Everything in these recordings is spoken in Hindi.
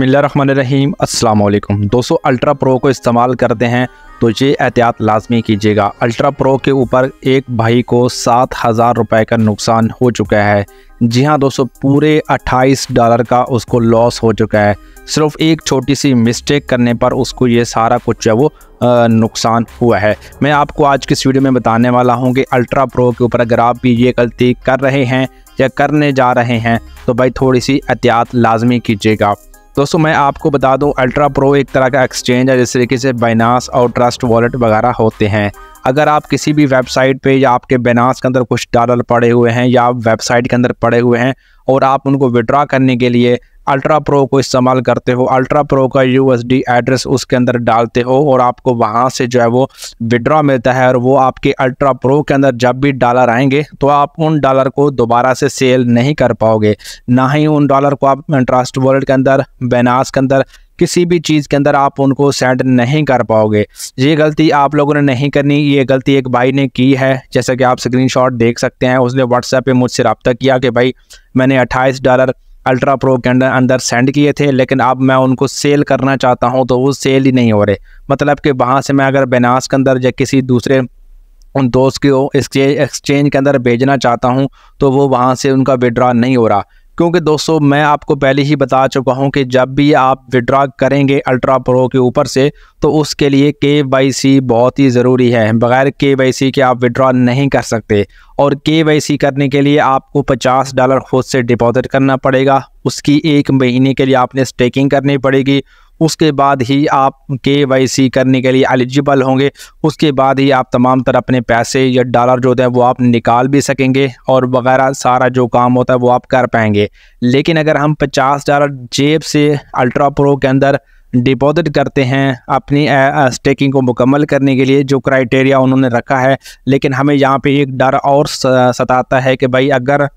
रहीम अस्सलाम वालेकुम दोस्तों अल्ट्रा प्रो को इस्तेमाल करते हैं तो ये एहतियात लाजमी कीजिएगा अल्ट्रा प्रो के ऊपर एक भाई को सात हज़ार रुपये का नुकसान हो चुका है जी हाँ दोस्तों पूरे 28 डॉलर का उसको लॉस हो चुका है सिर्फ एक छोटी सी मिस्टेक करने पर उसको ये सारा कुछ जो है वो नुकसान हुआ है मैं आपको आज की इस वीडियो में बताने वाला हूँ कि अल्ट्रा प्रो के ऊपर अगर आप भी ये गलती कर रहे हैं या करने जा रहे हैं तो भाई थोड़ी सी एहतियात लाजमी कीजिएगा दोस्तों मैं आपको बता दूं अल्ट्रा प्रो एक तरह का एक्सचेंज है जिस तरीके से बाइनास और ट्रस्ट वॉलेट वगैरह होते हैं अगर आप किसी भी वेबसाइट पे या आपके बैनास के अंदर कुछ डॉलर पड़े हुए हैं या वेबसाइट के अंदर पड़े हुए हैं और आप उनको विड्रा करने के लिए अल्ट्रा प्रो को इस्तेमाल करते हो अल्ट्रा प्रो का यूएसडी एड्रेस उसके अंदर डालते हो और आपको वहाँ से जो है वो विड्रॉ मिलता है और वो आपके अल्ट्रा प्रो के अंदर जब भी डॉलर आएंगे तो आप उन डॉलर को दोबारा से सेल नहीं कर पाओगे ना ही उन डॉलर को आप ट्रस्ट वर्ल्ड के अंदर बेनास के अंदर किसी भी चीज़ के अंदर आप उनको सेंड नहीं कर पाओगे ये गलती आप लोगों ने नहीं करनी ये गलती एक भाई ने की है जैसा कि आप स्क्रीनशॉट देख सकते हैं उसने व्हाट्सएप पे मुझसे रबता किया कि भाई मैंने 28 डॉलर अल्ट्रा प्रो के अंदर अंदर सेंड किए थे लेकिन अब मैं उनको सेल करना चाहता हूँ तो वो सेल ही नहीं हो रहे मतलब कि वहां से मैं अगर बेनास के अंदर या किसी दूसरे उन दोस्त को एक्सचेंज के अंदर भेजना चाहता हूँ तो वो वहां से उनका विड्रा नहीं हो रहा क्योंकि दोस्तों मैं आपको पहले ही बता चुका हूं कि जब भी आप विड्रा करेंगे अल्ट्रा प्रो के ऊपर से तो उसके लिए के वाई सी बहुत ही ज़रूरी है बगैर के वाई सी के आप विड्रा नहीं कर सकते और के वाई सी करने के लिए आपको पचास डॉलर खुद से डिपॉजिट करना पड़ेगा उसकी एक महीने के लिए आपने स्टेकिंग करनी पड़ेगी उसके बाद ही आप के वाई सी करने के लिए एलिजिबल होंगे उसके बाद ही आप तमाम तरह अपने पैसे या डॉलर जो होते हैं वो आप निकाल भी सकेंगे और वगैरह सारा जो काम होता है वो आप कर पाएंगे लेकिन अगर हम पचास डॉलर जेब से अल्ट्रा प्रो के अंदर डिपॉजिट करते हैं अपनी स्टेकिंग को मुकम्मल करने के लिए जो क्राइटेरिया उन्होंने रखा है लेकिन हमें यहाँ पे एक डर और सताता है कि भाई अगर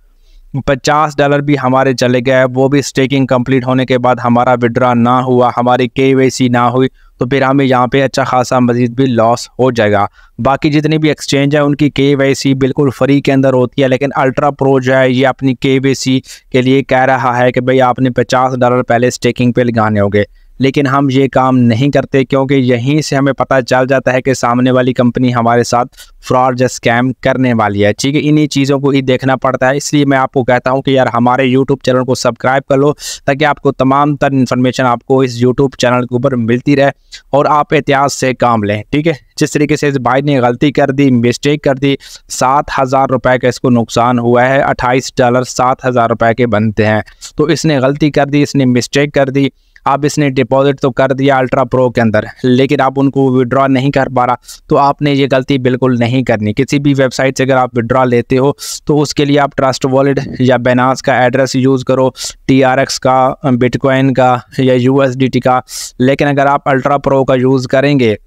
पचास डॉलर भी हमारे चले गए वो भी स्टेकिंग कंप्लीट होने के बाद हमारा विड्रा ना हुआ हमारी के ना हुई तो फिर हमें यहाँ पे अच्छा खासा मजीद भी लॉस हो जाएगा बाकी जितनी भी एक्सचेंज है उनकी के बिल्कुल फ्री के अंदर होती है लेकिन अल्ट्रा प्रो जो है ये अपनी के के लिए कह रहा है कि भाई आपने पचास डॉलर पहले स्टेकिंग पे लगाने होंगे लेकिन हम ये काम नहीं करते क्योंकि यहीं से हमें पता चल जाता है कि सामने वाली कंपनी हमारे साथ फ्रॉड या स्कैम करने वाली है ठीक है इन्हीं चीज़ों को ही देखना पड़ता है इसलिए मैं आपको कहता हूँ कि यार हमारे YouTube चैनल को सब्सक्राइब कर लो ताकि आपको तमाम तर इन्फॉर्मेशन आपको इस यूट्यूब चैनल के ऊपर मिलती रहे और आप एहतियात से काम लें ठीक है जिस तरीके से इस भाई ने गलती कर दी मिस्टेक कर दी सात हज़ार रुपये का इसको नुकसान हुआ है अट्ठाईस डॉलर सात हज़ार रुपये के बनते हैं तो इसने गलती कर दी इसने मिस्टेक कर दी आप इसने डिपॉजिट तो कर दिया अल्ट्रा प्रो के अंदर लेकिन आप उनको विड्रॉ नहीं कर पा रहा तो आपने ये गलती बिल्कुल नहीं करनी किसी भी वेबसाइट से अगर आप विड्रॉ लेते हो तो उसके लिए आप ट्रस्ट वॉलेट या बेनास का एड्रेस यूज़ करो टी का बिटकॉइन का या यू का लेकिन अगर आप अल्ट्रा प्रो का यूज़ करेंगे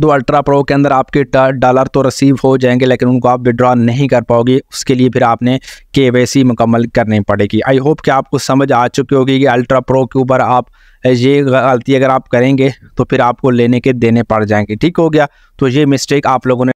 दो अल्ट्रा प्रो के अंदर आपके डॉलर तो रिसीव हो जाएंगे लेकिन उनको आप विड्रॉ नहीं कर पाओगे उसके लिए फिर आपने के मुकम्मल करनी पड़ेगी आई होप कि आपको समझ आ चुकी होगी कि अल्ट्रा प्रो के ऊपर आप ये गलती अगर आप करेंगे तो फिर आपको लेने के देने पड़ जाएंगे ठीक हो गया तो ये मिस्टेक आप लोगों ने